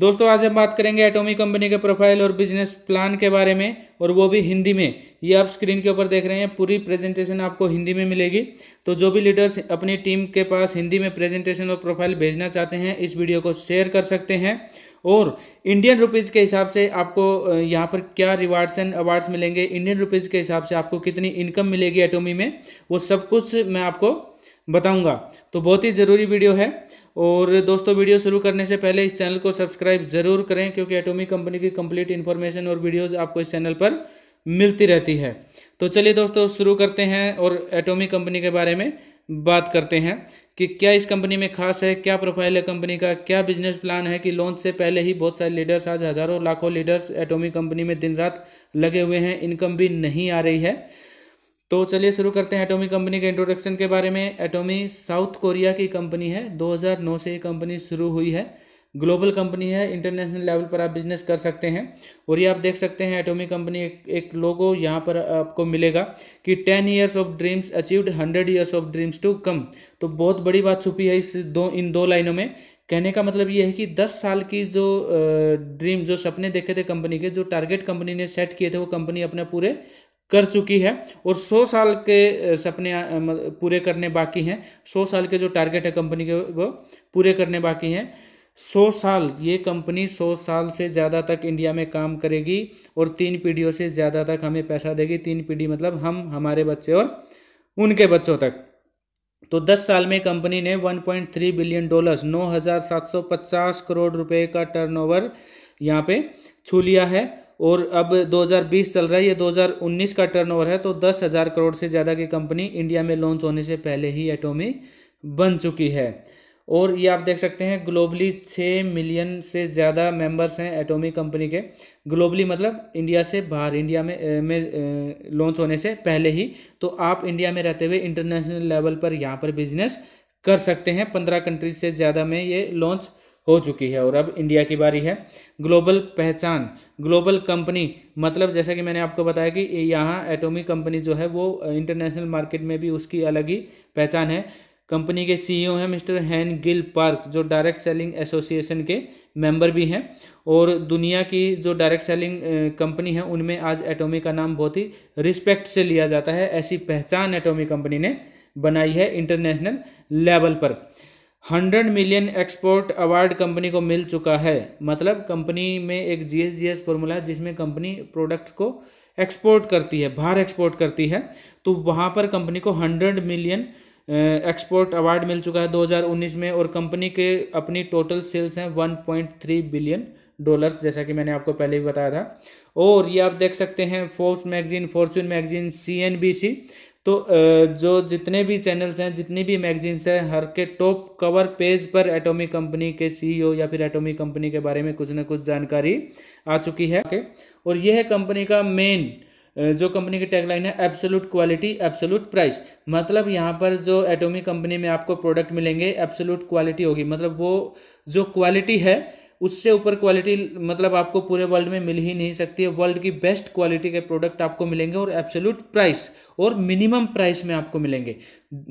दोस्तों आज हम बात करेंगे एटोमी कंपनी के प्रोफाइल और बिजनेस प्लान के बारे में और वो भी हिंदी में ये आप स्क्रीन के ऊपर देख रहे हैं पूरी प्रेजेंटेशन आपको हिंदी में मिलेगी तो जो भी लीडर्स अपनी टीम के पास हिंदी में प्रेजेंटेशन और प्रोफाइल भेजना चाहते हैं इस वीडियो को शेयर कर सकते हैं और इंडियन रुपीज़ के हिसाब से आपको यहाँ पर क्या रिवार्ड्स एंड अवार्ड्स मिलेंगे इंडियन रुपीज़ के हिसाब से आपको कितनी इनकम मिलेगी एटोमी में वो सब कुछ मैं आपको बताऊंगा तो बहुत ही ज़रूरी वीडियो है और दोस्तों वीडियो शुरू करने से पहले इस चैनल को सब्सक्राइब ज़रूर करें क्योंकि एटोमी कंपनी की कंप्लीट इन्फॉर्मेशन और वीडियोज़ आपको इस चैनल पर मिलती रहती है तो चलिए दोस्तों शुरू करते हैं और एटोमी कंपनी के बारे में बात करते हैं कि क्या इस कंपनी में खास है क्या प्रोफाइल है कंपनी का क्या बिजनेस प्लान है कि लॉन्च से पहले ही बहुत सारे लीडर्स आज हज़ारों लाखों लीडर्स एटोमी कंपनी में दिन रात लगे हुए हैं इनकम भी नहीं आ रही है तो चलिए शुरू करते हैं एटोमी कंपनी के इंट्रोडक्शन के बारे में एटोमी साउथ कोरिया की कंपनी है 2009 से ये कंपनी शुरू हुई है ग्लोबल कंपनी है इंटरनेशनल लेवल पर आप बिजनेस कर सकते हैं और ये आप देख सकते हैं एटोमी कंपनी एक, एक लोगो यहाँ पर आपको मिलेगा कि ten years of dreams achieved hundred years of dreams to come तो बहुत बड़ी बात छुपी है इस दो इन दो लाइनों में कहने का मतलब ये है कि दस साल की जो ड्रीम जो सपने देखे थे कंपनी के जो टारगेट कंपनी ने सेट किए थे वो कंपनी अपने पूरे कर चुकी है और 100 साल के सपने पूरे करने बाकी हैं 100 साल के जो टारगेट है कंपनी के वो पूरे करने बाकी हैं 100 साल ये कंपनी 100 साल से ज़्यादा तक इंडिया में काम करेगी और तीन पीढ़ियों से ज़्यादा तक हमें पैसा देगी तीन पीढ़ी मतलब हम हमारे बच्चे और उनके बच्चों तक तो 10 साल में कंपनी ने 1.3 बिलियन डॉलर्स 9,750 करोड़ रुपए का टर्नओवर यहाँ पे छू लिया है और अब 2020 चल रहा है ये 2019 का टर्नओवर है तो दस हज़ार करोड़ से ज़्यादा की कंपनी इंडिया में लॉन्च होने से पहले ही एटोमी बन चुकी है और ये आप देख सकते हैं ग्लोबली छः मिलियन से ज़्यादा मेंबर्स हैं एटोमी कंपनी के ग्लोबली मतलब इंडिया से बाहर इंडिया में में लॉन्च होने से पहले ही तो आप इंडिया में रहते हुए इंटरनेशनल लेवल पर यहाँ पर बिजनेस कर सकते हैं पंद्रह कंट्रीज से ज़्यादा में ये लॉन्च हो चुकी है और अब इंडिया की बारी है ग्लोबल पहचान ग्लोबल कंपनी मतलब जैसा कि मैंने आपको बताया कि यहाँ एटोमी कंपनी जो है वो इंटरनेशनल मार्केट में भी उसकी अलग ही पहचान है कंपनी के सीईओ हैं मिस्टर हैन गिल पार्क जो डायरेक्ट सेलिंग एसोसिएशन के मेंबर भी हैं और दुनिया की जो डायरेक्ट सेलिंग कंपनी है उनमें आज एटोमी का नाम बहुत ही रिस्पेक्ट से लिया जाता है ऐसी पहचान एटोमी कंपनी ने बनाई है इंटरनेशनल लेवल पर hundred million export award company को मिल चुका है मतलब कंपनी में एक G S G S formula है जिसमें कंपनी प्रोडक्ट्स को एक्सपोर्ट करती है बाहर एक्सपोर्ट करती है तो वहाँ पर कंपनी को हंड्रेड मिलियन एक्सपोर्ट अवार्ड मिल चुका है 2019 में और कंपनी के अपनी टोटल सेल्स हैं 1.3 बिलियन डॉलर्स जैसा कि मैंने आपको पहले भी बताया था और ये आप देख सकते हैं Forbes magazine Fortune magazine C N B C तो जो जितने भी चैनल्स हैं जितनी भी मैगजीन्स हैं हर के टॉप कवर पेज पर एटॉमिक कंपनी के सीईओ e या फिर एटॉमिक कंपनी के बारे में कुछ ना कुछ जानकारी आ चुकी है और यह है कंपनी का मेन जो कंपनी की टैगलाइन है एब्सोलूट क्वालिटी एब्सोलूट प्राइस मतलब यहाँ पर जो एटोमी कंपनी में आपको प्रोडक्ट मिलेंगे एब्सोलूट क्वालिटी होगी मतलब वो जो क्वालिटी है उससे ऊपर क्वालिटी मतलब आपको पूरे वर्ल्ड में मिल ही नहीं सकती है वर्ल्ड की बेस्ट क्वालिटी के प्रोडक्ट आपको मिलेंगे और एब्सोल्यूट प्राइस और मिनिमम प्राइस में आपको मिलेंगे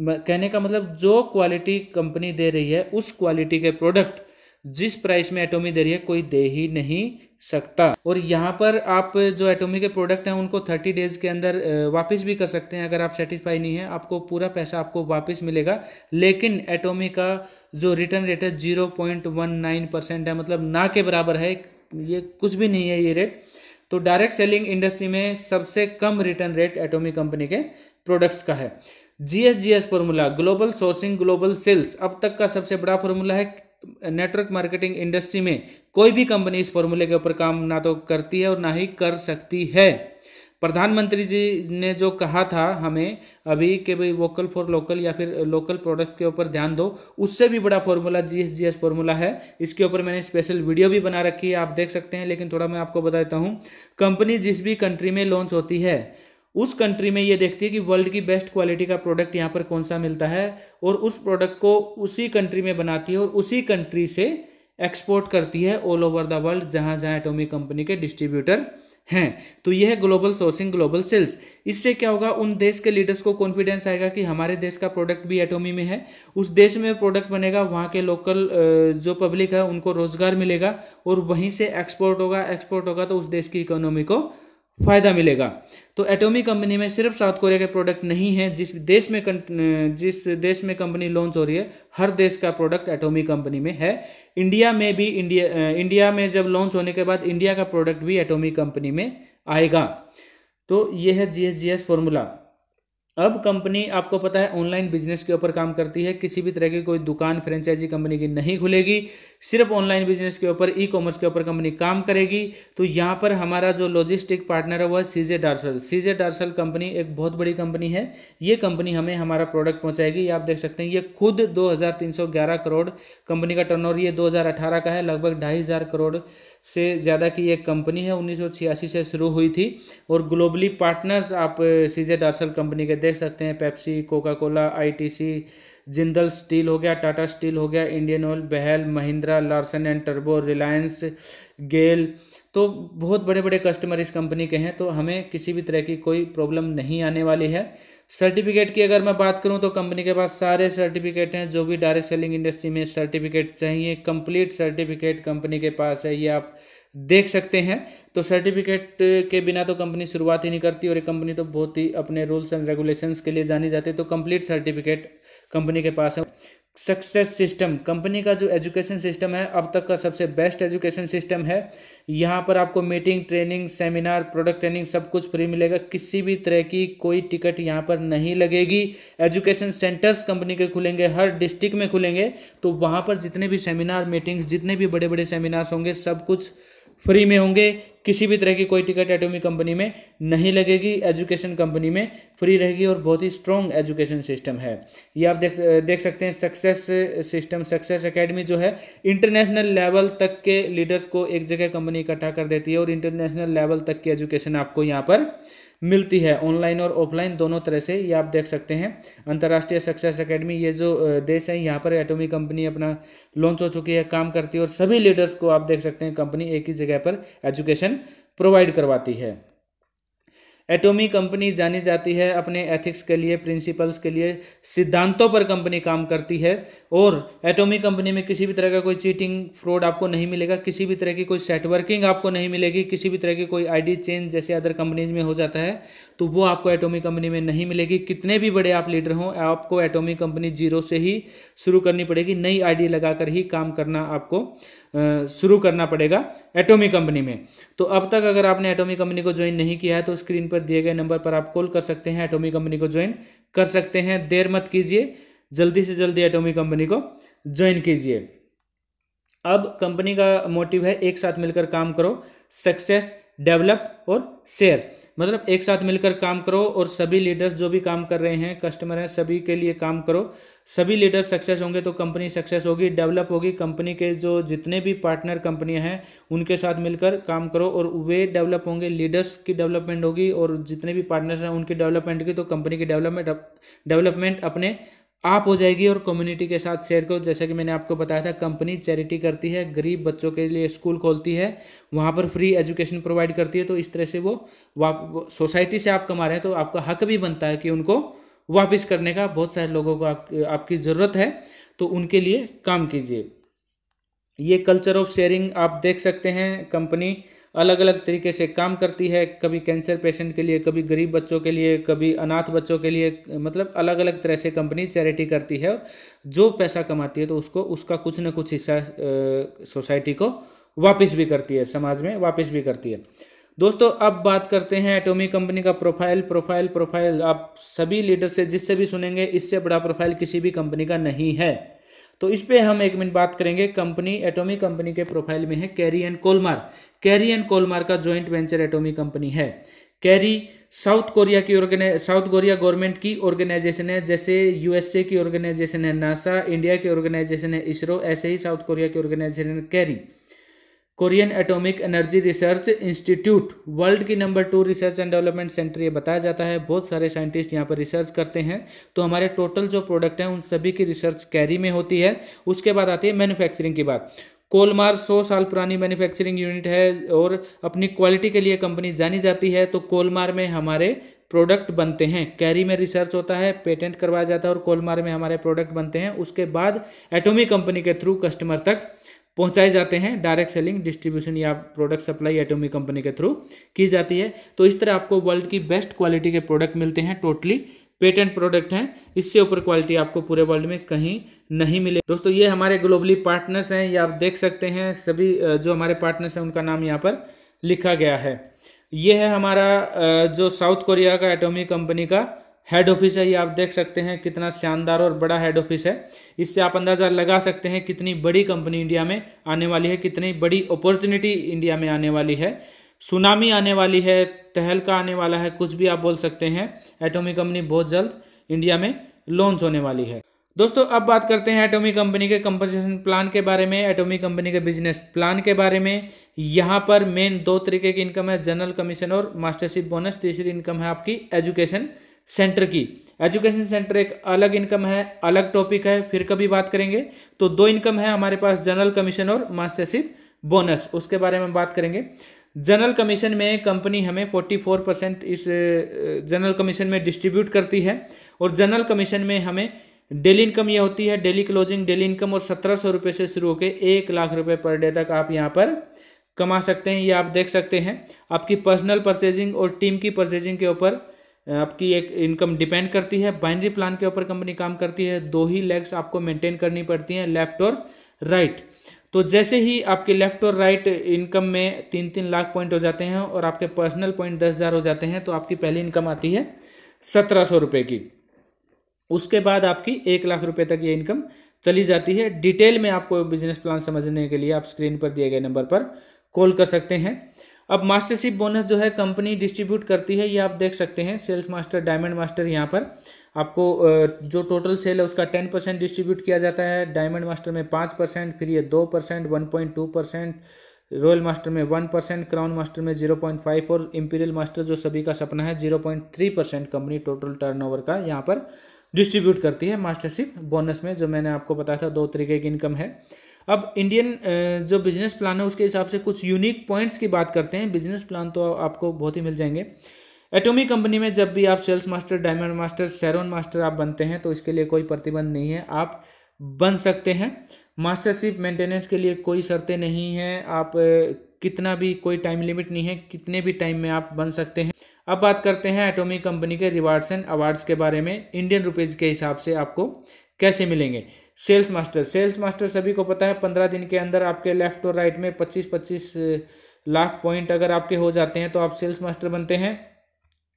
कहने का मतलब जो क्वालिटी कंपनी दे रही है उस क्वालिटी के प्रोडक्ट जिस प्राइस में एटोमी दे रही है कोई दे ही नहीं सकता और यहाँ पर आप जो एटोमी के प्रोडक्ट हैं उनको थर्टी डेज के अंदर वापस भी कर सकते हैं अगर आप सेटिस्फाई नहीं है आपको पूरा पैसा आपको वापस मिलेगा लेकिन एटोमी का जो रिटर्न रेट है zero point one nine percent है मतलब ना के बराबर है ये कुछ भी नहीं है ये रेट तो डायरेक्ट सेलिंग इंडस्ट्री में सबसे कम रिटर्न रेट एटोमी कंपनी के प्रोडक्ट्स का है GSGS formula global sourcing global sales अब तक का सबसे बड़ा फॉर्मूला है नेटवर्क मार्केटिंग इंडस्ट्री में कोई भी कंपनी इस फॉर्मूले के ऊपर काम ना तो करती है और ना ही कर सकती है प्रधानमंत्री जी ने जो कहा था हमें अभी कि भाई वोकल फॉर लोकल या फिर लोकल प्रोडक्ट के ऊपर ध्यान दो उससे भी बड़ा formula G S G S formula है इसके ऊपर मैंने स्पेशल वीडियो भी बना रखी है आप देख सकते हैं लेकिन थोड़ा मैं आपको बता देता हूँ कंपनी जिस भी कंट्री में लॉन्च होती है उस कंट्री में ये देखती है कि वर्ल्ड की बेस्ट क्वालिटी का प्रोडक्ट यहाँ पर कौन सा मिलता है और उस प्रोडक्ट को उसी कंट्री में बनाती है और उसी कंट्री से एक्सपोर्ट करती है ऑल ओवर द वर्ल्ड जहाँ जहाँ एटोमी कंपनी के डिस्ट्रीब्यूटर हैं तो यह है ग्लोबल सोर्सिंग ग्लोबल सेल्स इससे क्या होगा उन देश के लीडर्स को कॉन्फिडेंस आएगा कि हमारे देश का प्रोडक्ट भी एटोमी में है उस देश में प्रोडक्ट बनेगा वहाँ के लोकल जो पब्लिक है उनको रोज़गार मिलेगा और वहीं से एक्सपोर्ट होगा एक्सपोर्ट होगा तो उस देश की इकोनॉमी को फ़ायदा मिलेगा तो एटोमी कंपनी में सिर्फ साउथ कोरिया के प्रोडक्ट नहीं है जिस देश में जिस देश में कंपनी लॉन्च हो रही है हर देश का प्रोडक्ट एटोमी कंपनी में है इंडिया में भी इंडिया इंडिया में जब लॉन्च होने के बाद इंडिया का प्रोडक्ट भी एटोमी कंपनी में आएगा तो यह है G S G S formula अब कंपनी आपको पता है ऑनलाइन बिजनेस के ऊपर काम करती है किसी भी तरह की कोई दुकान फ्रेंचाइजी कंपनी की नहीं खुलेगी सिर्फ ऑनलाइन बिजनेस के ऊपर ई कॉमर्स के ऊपर कंपनी काम करेगी तो यहाँ पर हमारा जो लॉजिस्टिक पार्टनर है वह सीजे डार्सल सीजे डार्सल कंपनी एक बहुत बड़ी कंपनी है ये कंपनी हमें हमारा प्रोडक्ट पहुँचाएगी आप देख सकते हैं ये खुद दो करोड़ कंपनी का टर्न ये दो का है लगभग ढाई करोड़ से ज़्यादा की एक कंपनी है उन्नीस से शुरू हुई थी और ग्लोबली पार्टनर्स आप सीजे डार्सल कंपनी के देख सकते हैं Pepsi Coca Cola ITC Jindal steel हो गया टाटा स्टील हो गया इंडियन ऑयल बहल महिंद्रा लार्सन एंड टर्बो रिलायंस गेल तो बहुत बड़े बड़े कस्टमर इस कंपनी के हैं तो हमें किसी भी तरह की कोई प्रॉब्लम नहीं आने वाली है सर्टिफिकेट की अगर मैं बात करूं तो कंपनी के पास सारे सर्टिफिकेट हैं जो भी डायरेक्ट सेलिंग इंडस्ट्री में सर्टिफिकेट चाहिए कंप्लीट सर्टिफिकेट कंपनी के पास है ये आप देख सकते हैं तो सर्टिफिकेट के बिना तो कंपनी शुरुआत ही नहीं करती और ये कंपनी तो बहुत ही अपने रूल्स एंड रेगुलेशंस के लिए जानी जाती है तो कंप्लीट सर्टिफिकेट कंपनी के पास है सक्सेस सिस्टम कंपनी का जो एजुकेशन सिस्टम है अब तक का सबसे बेस्ट एजुकेशन सिस्टम है यहाँ पर आपको meeting training seminar product training सब कुछ फ्री मिलेगा किसी भी तरह की कोई टिकट यहाँ पर नहीं लगेगी एजुकेशन सेंटर्स कंपनी के खुलेंगे हर डिस्ट्रिक्ट में खुलेंगे तो वहाँ पर जितने भी सेमिनार मीटिंग्स जितने भी बड़े बड़े सेमिनार्स होंगे सब कुछ फ्री में होंगे किसी भी तरह की कोई टिकट एटोमी कंपनी में नहीं लगेगी एजुकेशन कंपनी में फ्री रहेगी और बहुत ही स्ट्रॉन्ग एजुकेशन सिस्टम है ये आप देख देख सकते हैं सक्सेस सिस्टम सक्सेस एकेडमी जो है इंटरनेशनल लेवल तक के लीडर्स को एक जगह कंपनी इकट्ठा कर देती है और इंटरनेशनल लेवल तक की एजुकेशन आपको यहाँ पर मिलती है ऑनलाइन और ऑफलाइन दोनों तरह से ये आप देख सकते हैं अंतर्राष्ट्रीय सक्सेस एकेडमी ये जो देश है यहाँ पर एटोमी कंपनी अपना लॉन्च हो चुकी है काम करती है और सभी लीडर्स को आप देख सकते हैं कंपनी एक ही जगह पर एजुकेशन प्रोवाइड करवाती है एटोमी कंपनी जानी जाती है अपने एथिक्स के लिए प्रिंसिपल्स के लिए सिद्धांतों पर कंपनी काम करती है और एटोमी कंपनी में किसी भी तरह का कोई चीटिंग फ्रॉड आपको नहीं मिलेगा किसी भी तरह की कोई सेटवर्किंग आपको नहीं मिलेगी किसी भी तरह की कोई आईडी चेंज जैसे अदर कंपनीज में हो जाता है तो वो आपको एटोमी कंपनी में नहीं मिलेगी कितने भी बड़े आप लीडर हों आपको एटोमी कंपनी जीरो से ही शुरू करनी पड़ेगी नई आई लगाकर ही काम करना आपको शुरू करना पड़ेगा एटोमी कंपनी में तो अब तक अगर आपने एटोमी कंपनी को ज्वाइन नहीं किया है तो स्क्रीन पर दिए गए नंबर पर आप कॉल कर सकते हैं एटोमी कंपनी को ज्वाइन कर सकते हैं देर मत कीजिए जल्दी से जल्दी एटोमी कंपनी को ज्वाइन कीजिए अब कंपनी का मोटिव है एक साथ मिलकर काम करो सक्सेस डेवलप और शेयर मतलब एक साथ मिलकर काम करो और सभी लीडर्स जो भी काम कर रहे हैं कस्टमर हैं सभी के लिए काम करो सभी लीडर्स सक्सेस होंगे तो कंपनी सक्सेस होगी डेवलप होगी कंपनी के जो जितने भी पार्टनर कंपनियां हैं उनके साथ मिलकर काम करो और वे डेवलप होंगे लीडर्स की डेवलपमेंट होगी और जितने भी पार्टनर्स हैं उनकी डेवलपमेंट होगी तो कंपनी की डेवलपमेंट डेवलपमेंट अपने आप हो जाएगी और कम्युनिटी के साथ शेयर करो जैसा कि मैंने आपको बताया था कंपनी चैरिटी करती है गरीब बच्चों के लिए स्कूल खोलती है वहाँ पर फ्री एजुकेशन प्रोवाइड करती है तो इस तरह से वो वाप सोसाइटी से आप कमा रहे हैं तो आपका हक भी बनता है कि उनको वापस करने का बहुत सारे लोगों को आप, आपकी ज़रूरत है तो उनके लिए काम कीजिए ये कल्चर ऑफ शेयरिंग आप देख सकते हैं कंपनी अलग अलग तरीके से काम करती है कभी कैंसर पेशेंट के लिए कभी गरीब बच्चों के लिए कभी अनाथ बच्चों के लिए मतलब अलग अलग तरह से कंपनी चैरिटी करती है जो पैसा कमाती है तो उसको उसका कुछ ना कुछ हिस्सा सोसाइटी को वापस भी करती है समाज में वापस भी करती है दोस्तों अब बात करते हैं एटोमी कंपनी का प्रोफाइल प्रोफाइल प्रोफाइल आप सभी लीडर से जिससे भी सुनेंगे इससे बड़ा प्रोफाइल किसी भी कंपनी का नहीं है तो इस पर हम एक मिनट बात करेंगे कंपनी एटोमी कंपनी के प्रोफाइल में है KAERI and Kolmar KAERI and Kolmar का ज्वाइंट वेंचर एटोमी कंपनी है कैरी साउथ कोरिया की ऑर्गेनाइज साउथ कोरिया गवर्नमेंट की ऑर्गेनाइजेशन है जैसे यूएसए की ऑर्गेनाइजेशन है नासा इंडिया की ऑर्गेनाइजेशन है इसरो ऐसे ही साउथ कोरिया की ऑर्गेनाइजेशन है KAERI Korean atomic energy research institute world की number two research and development centre ये बताया जाता है बहुत सारे साइंटिस्ट यहाँ पर रिसर्च करते हैं तो हमारे टोटल जो प्रोडक्ट हैं उन सभी की रिसर्च कैरी में होती है उसके बाद आती है मैन्युफैक्चरिंग की बात कोलमार 100 साल पुरानी मैन्युफैक्चरिंग यूनिट है और अपनी क्वालिटी के लिए कंपनी जानी जाती है तो कोलमार में हमारे प्रोडक्ट बनते हैं कैरी में रिसर्च होता है पेटेंट करवाया जाता है और कोलमार में हमारे प्रोडक्ट बनते हैं उसके बाद एटोमी कंपनी के थ्रू कस्टमर तक पहुंचाए जाते हैं डायरेक्ट सेलिंग डिस्ट्रीब्यूशन या प्रोडक्ट सप्लाई एटोमी कंपनी के थ्रू की जाती है तो इस तरह आपको वर्ल्ड की बेस्ट क्वालिटी के प्रोडक्ट मिलते हैं टोटली पेटेंट प्रोडक्ट हैं इससे ऊपर क्वालिटी आपको पूरे वर्ल्ड में कहीं नहीं मिले दोस्तों ये हमारे ग्लोबली पार्टनर्स हैं ये आप देख सकते हैं सभी जो हमारे पार्टनर्स हैं उनका नाम यहाँ पर लिखा गया है ये है हमारा जो साउथ कोरिया का एटोमी कंपनी का हेड ऑफिस है ये आप देख सकते हैं कितना शानदार और बड़ा हेड ऑफिस है इससे आप अंदाज़ा लगा सकते हैं कितनी बड़ी कंपनी इंडिया में आने वाली है कितनी बड़ी अपॉर्चुनिटी इंडिया में आने वाली है सुनामी आने वाली है तहलका आने वाला है कुछ भी आप बोल सकते हैं एटोमी कंपनी बहुत जल्द इंडिया में लॉन्च होने वाली है दोस्तों अब बात करते हैं एटोमी कंपनी के कंपनसेशन प्लान के बारे में एटोमी कंपनी के बिजनेस प्लान के बारे में यहाँ पर मेन दो तरीके की इनकम है जनरल कमीशन और मास्टरशिप बोनस तीसरी इनकम है आपकी एजुकेशन सेंटर की एजुकेशन सेंटर एक अलग इनकम है अलग टॉपिक है फिर कभी बात करेंगे तो दो इनकम है हमारे पास जनरल कमीशन और मास्टरशिप बोनस उसके बारे में हम बात करेंगे जनरल कमीशन में कंपनी हमें 44 परसेंट इस जनरल कमीशन में डिस्ट्रीब्यूट करती है और जनरल कमीशन में हमें डेली इनकम ये होती है डेली क्लोजिंग डेली इनकम और सत्रह सौ रुपये से शुरू होकर एक लाख रुपये पर डे तक आप यहाँ पर कमा सकते हैं ये आप देख सकते हैं आपकी पर्सनल परचेजिंग और टीम की परचेजिंग के ऊपर आपकी एक इनकम डिपेंड करती है बाइनरी प्लान के ऊपर कंपनी काम करती है दो ही लेग्स आपको मेंटेन करनी पड़ती हैं लेफ्ट और राइट तो जैसे ही आपके लेफ्ट और राइट इनकम में तीन तीन लाख पॉइंट हो जाते हैं और आपके पर्सनल पॉइंट दस हज़ार हो जाते हैं तो आपकी पहली इनकम आती है सत्रह सौ रुपये की उसके बाद आपकी एक लाख रुपए तक ये इनकम चली जाती है डिटेल में आपको बिजनेस प्लान समझने के लिए आप स्क्रीन पर दिए गए नंबर पर कॉल कर सकते हैं अब मास्टरशिप बोनस जो है कंपनी डिस्ट्रीब्यूट करती है ये आप देख सकते हैं सेल्स मास्टर डायमंड मास्टर यहाँ पर आपको जो टोटल सेल है उसका टेन परसेंट डिस्ट्रीब्यूट किया जाता है डायमंड मास्टर में पाँच परसेंट फिर ये दो percent one point two percent royal master में वन परसेंट क्राउन मास्टर में जीरो पॉइंट फाइव और इम्पीरियल मास्टर जो सभी का सपना है zero point three percent company total over का यहाँ पर डिस्ट्रीब्यूट करती है मास्टरशिप बोनस में जो मैंने आपको बताया था दो तरीके की इनकम है अब इंडियन जो बिजनेस प्लान है उसके हिसाब से कुछ यूनिक पॉइंट्स की बात करते हैं बिजनेस प्लान तो आपको बहुत ही मिल जाएंगे एटोमी कंपनी में जब भी आप sales master diamond master Sharon master आप बनते हैं तो इसके लिए कोई प्रतिबंध नहीं है आप बन सकते हैं मास्टरशिप मेंटेनेंस के लिए कोई शर्तें नहीं हैं आप कितना भी कोई टाइम लिमिट नहीं है कितने भी टाइम में आप बन सकते हैं अब बात करते हैं एटोमी कंपनी के रिवार्ड्स एंड अवार्ड्स के बारे में इंडियन रुपीज़ के हिसाब से आपको कैसे मिलेंगे सेल्स मास्टर सेल्स मास्टर सभी को पता है पंद्रह दिन के अंदर आपके लेफ्ट और राइट में पच्चीस पच्चीस लाख पॉइंट अगर आपके हो जाते हैं तो आप सेल्स मास्टर बनते हैं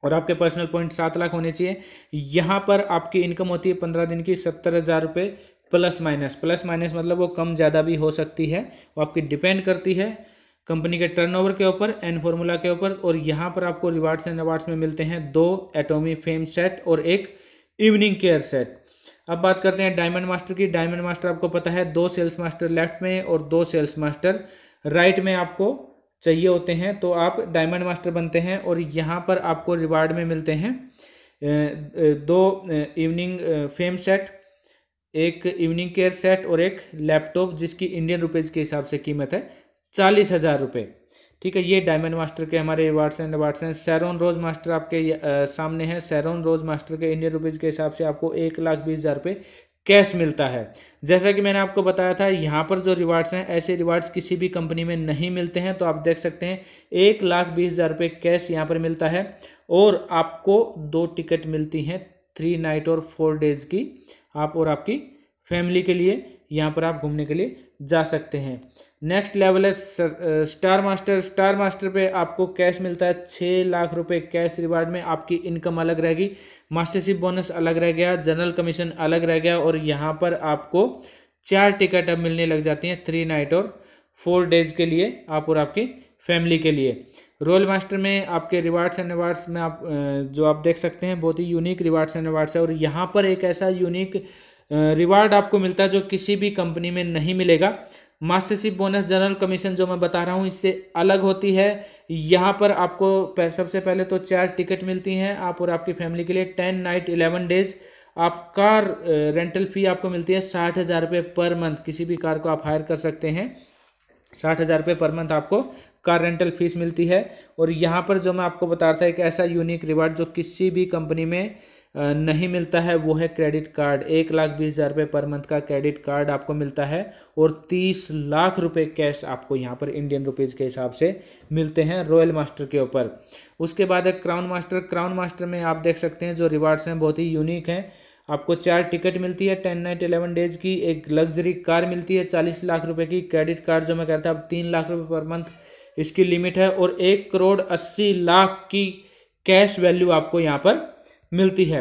और आपके पर्सनल पॉइंट सात लाख होने चाहिए यहाँ पर आपकी इनकम होती है पंद्रह दिन की सत्तर हज़ार रुपये प्लस माइनस प्लस माइनस मतलब वो कम ज़्यादा भी हो सकती है वो आपकी डिपेंड करती है कंपनी के टर्नओवर के ऊपर एन फॉर्मूला के ऊपर और यहाँ पर आपको रिवार्ड्स एंड अवार्ड्स में मिलते हैं दो एटोमी फेम सेट और एक इवनिंग केयर सेट अब बात करते हैं डायमंड मास्टर की डायमंड मास्टर आपको पता है दो सेल्स मास्टर लेफ्ट में और दो सेल्स मास्टर राइट में आपको चाहिए होते हैं तो आप डायमंड मास्टर बनते हैं और यहाँ पर आपको रिवार्ड में मिलते हैं दो इवनिंग फेम सेट एक इवनिंग केयर सेट और एक लैपटॉप जिसकी इंडियन रुपीज़ के हिसाब से कीमत है चालीस हज़ार रुपये ठीक है ये डायमंड मास्टर के हमारे अवार्ड्स एंड अवार्ड्स हैं सैरोन रोज मास्टर आपके सामने हैं सैरोन रोज मास्टर के इंडियन रुपीज़ के हिसाब से आपको एक लाख बीस हज़ार रुपये कैश मिलता है जैसा कि मैंने आपको बताया था यहाँ पर जो रिवार्ड्स हैं ऐसे रिवार्ड्स किसी भी कंपनी में नहीं मिलते हैं तो आप देख सकते हैं एक लाख बीस हज़ार रुपये कैश यहाँ पर मिलता है और आपको दो टिकट मिलती हैं थ्री नाइट और फोर डेज़ की आप और आपकी फैमिली के लिए यहाँ पर आप घूमने के लिए जा सकते हैं नेक्स्ट लेवल है स्टार मास्टर स्टार मास्टर पे आपको कैश मिलता है छः लाख रुपए कैश रिवार्ड में आपकी इनकम अलग रहेगी मास्टरशिप बोनस अलग रह गया जनरल कमीशन अलग रह गया और यहाँ पर आपको चार टिकट अब मिलने लग जाती हैं थ्री नाइट और फोर डेज के लिए आप और आपकी फैमिली के लिए रोल मास्टर में आपके रिवार्ड्स एंड रिवार्ड्स में आप uh, जो आप देख सकते हैं बहुत ही यूनिक रिवार्ड्स एंड रिवार्ड्स है और यहाँ पर एक ऐसा यूनिक रिवार्ड uh, आपको मिलता है जो किसी भी कंपनी में नहीं मिलेगा मास्टरशिप बोनस जनरल कमीशन जो मैं बता रहा हूँ इससे अलग होती है यहाँ पर आपको सबसे पहले तो चार टिकट मिलती हैं आप और आपकी फैमिली के लिए टेन नाइट इलेवन डेज़ आप कार रेंटल फ़ी आपको मिलती है साठ हज़ार रुपये पर मंथ किसी भी कार को आप हायर कर सकते हैं साठ हज़ार रुपये पर मंथ आपको कार रेंटल फीस मिलती है और यहाँ पर जो मैं आपको बता रहा था एक ऐसा यूनिक रिवार्ड जो किसी भी कंपनी में नहीं मिलता है वो है क्रेडिट कार्ड एक लाख बीस हज़ार रुपये पर मंथ का क्रेडिट कार्ड आपको मिलता है और तीस लाख रुपए कैश आपको यहाँ पर इंडियन रुपीज़ के हिसाब से मिलते हैं रॉयल मास्टर के ऊपर उसके बाद है क्राउन मास्टर क्राउन मास्टर में आप देख सकते हैं जो रिवार्ड्स हैं बहुत ही यूनिक हैं आपको चार टिकट मिलती है टेन नाइट एलेवन डेज की एक लग्जरी कार मिलती है चालीस लाख रुपये की क्रेडिट कार्ड जो मैं कहता हूँ तीन लाख रुपये पर मंथ इसकी लिमिट है और एक करोड़ अस्सी लाख की कैश वैल्यू आपको यहाँ पर मिलती है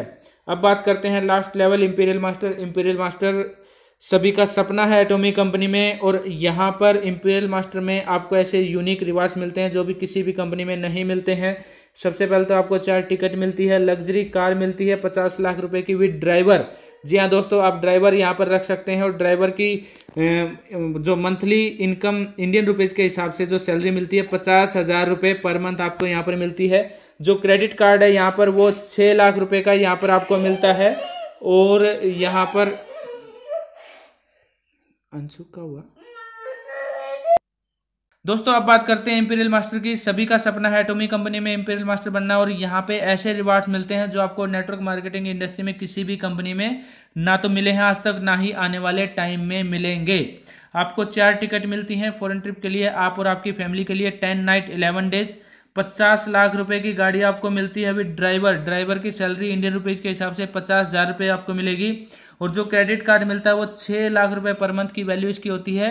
अब बात करते हैं last level imperial master imperial master सभी का सपना है एटोमी कंपनी में और यहाँ पर इम्पीरियल मास्टर में आपको ऐसे यूनिक रिवार्ड्स मिलते हैं जो भी किसी भी कंपनी में नहीं मिलते हैं सबसे पहले तो आपको चार टिकट मिलती है लग्जरी कार मिलती है पचास लाख रुपए की विद ड्राइवर जी हाँ दोस्तों आप ड्राइवर यहाँ पर रख सकते हैं और ड्राइवर की जो मंथली इनकम इंडियन रुपीज़ के हिसाब से जो सैलरी मिलती है पचास हज़ार रुपये पर मंथ आपको यहाँ पर मिलती है जो क्रेडिट कार्ड है यहाँ पर वो छः लाख रुपए का यहाँ पर आपको मिलता है और यहाँ पर अंशु का हुआ दोस्तों अब बात करते हैं इंपीरियल मास्टर की सभी का सपना है एटोमी कंपनी में इंपीरियल मास्टर बनना और यहाँ पे ऐसे रिवार्ड्स मिलते हैं जो आपको नेटवर्क मार्केटिंग इंडस्ट्री में किसी भी कंपनी में ना तो मिले हैं आज तक ना ही आने वाले टाइम में मिलेंगे आपको चार टिकट मिलती हैं फॉरेन ट्रिप के लिए आप और आपकी फैमिली के लिए टेन नाइट इलेवन डेज़ पचास लाख रुपए की गाड़ी आपको मिलती है अभी ड्राइवर ड्राइवर की सैलरी इंडियन रुपीज़ के हिसाब से पचास हज़ार रुपये आपको मिलेगी और जो क्रेडिट कार्ड मिलता है वो छः लाख रुपए पर मंथ की वैल्यू इसकी होती है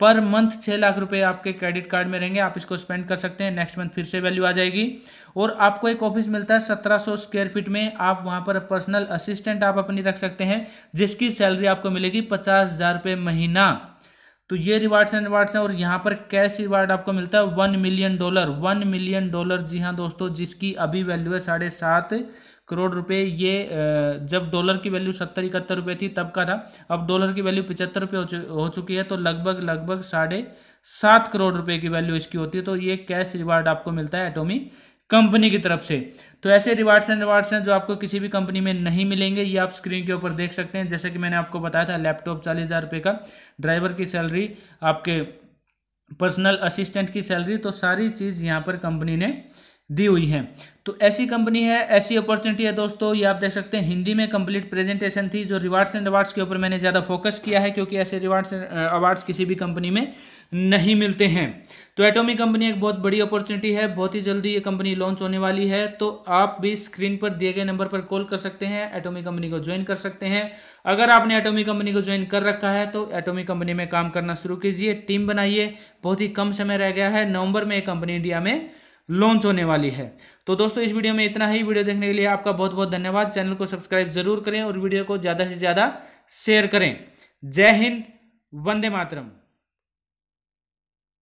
पर मंथ छः लाख रुपए आपके क्रेडिट कार्ड में रहेंगे आप इसको स्पेंड कर सकते हैं नेक्स्ट मंथ फिर से वैल्यू आ जाएगी और आपको एक ऑफिस मिलता है सत्रह सौ स्क्वायर फीट में आप वहाँ पर पर्सनल असिस्टेंट आप अपनी रख सकते हैं जिसकी सैलरी आपको मिलेगी पचास हज़ार रुपये महीना तो ये रिवार्ड्स एंड रिवार्ड्स हैं और यहाँ पर कैश रिवार्ड आपको मिलता है one million dollar one million dollar जी हाँ दोस्तों जिसकी अभी वैल्यू है साढ़े सात करोड़ रुपए ये जब डॉलर की वैल्यू सत्तर इकहत्तर रुपये थी तब का था अब डॉलर की वैल्यू पिचहत्तर रुपये हो, चुकी है तो लगभग लगभग साढ़े सात करोड़ रुपए की वैल्यू इसकी होती है तो ये कैश रिवार्ड आपको मिलता है एटोमी कंपनी की तरफ से तो ऐसे रिवार्ड्स एंड रिवार्ड्स हैं जो आपको किसी भी कंपनी में नहीं मिलेंगे ये आप स्क्रीन के ऊपर देख सकते हैं जैसे कि मैंने आपको बताया था लैपटॉप चालीस हज़ार रुपये का ड्राइवर की सैलरी आपके पर्सनल असिस्टेंट की सैलरी तो सारी चीज़ यहाँ पर कंपनी ने दी हुई है तो ऐसी कंपनी है ऐसी अपॉर्चुनिटी है दोस्तों ये आप देख सकते हैं हिंदी में कंप्लीट प्रेजेंटेशन थी जो रिवार्ड्स एंड अवार्ड्स के ऊपर मैंने ज़्यादा फोकस किया है क्योंकि ऐसे रिवार्ड्स एंड अवार्ड्स किसी भी कंपनी में नहीं मिलते हैं तो एटोमी कंपनी एक बहुत बड़ी अपॉर्चुनिटी है बहुत ही जल्दी ये कंपनी लॉन्च होने वाली है तो आप भी स्क्रीन पर दिए गए नंबर पर कॉल कर सकते हैं एटोमी कंपनी को ज्वाइन कर सकते हैं अगर आपने एटोमी कंपनी को ज्वाइन कर रखा है तो एटोमी कंपनी में काम करना शुरू कीजिए टीम बनाइए बहुत ही कम समय रह गया है नवंबर में ये कंपनी इंडिया में लॉन्च होने वाली है तो दोस्तों इस वीडियो में इतना ही वीडियो देखने के लिए आपका बहुत बहुत धन्यवाद चैनल को सब्सक्राइब जरूर करें और वीडियो को ज़्यादा से ज़्यादा शेयर करें जय हिंद वंदे मातरम